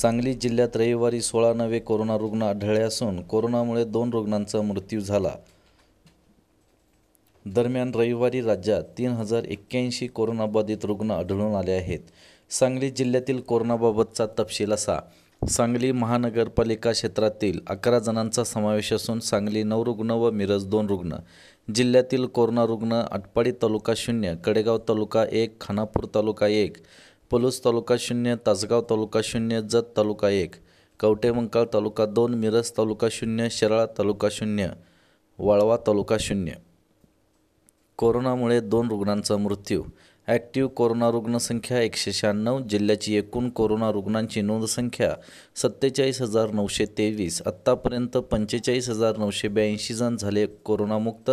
सांगली जिल्ह्यात रविवारी सोळा नवे कोरोना रुग्ण आढळले असून कोरोनामुळे दोन रुग्णांचा मृत्यू झाला दरम्यान रविवारी राज्यात तीन हजार एक्क्याऐंशी कोरोनाबाधित रुग्ण आढळून आले आहेत सांगली जिल्ह्यातील कोरोनाबाबतचा तपशील असा सांगली महानगरपालिका क्षेत्रातील अकरा जणांचा समावेश असून सांगली नऊ रुग्ण व मिरज दोन रुग्ण जिल्ह्यातील कोरोना रुग्ण आटपाडी तालुका शून्य कडेगाव तालुका एक खानापूर तालुका एक पलूस तालुका शून्य तासगाव तालुका शून्य जत तालुका एक कवटेमंकाळ तालुका दोन मिरज तालुका शून्य शिराळा तालुका शून्य वाळवा तालुका शून्य कोरोनामुळे दोन रुग्णांचा मृत्यू ॲक्टिव्ह कोरोना रुग्णसंख्या एकशे शहाण्णव जिल्ह्याची एकूण कोरोना रुग्णांची संख्या सत्तेचाळीस हजार नऊशे तेवीस आत्तापर्यंत पंचेचाळीस हजार नऊशे ब्याऐंशी जण झाले कोरोनामुक्त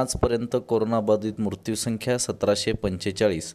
आजपर्यंत कोरोनाबाधित मृत्यूसंख्या सतराशे पंचेचाळीस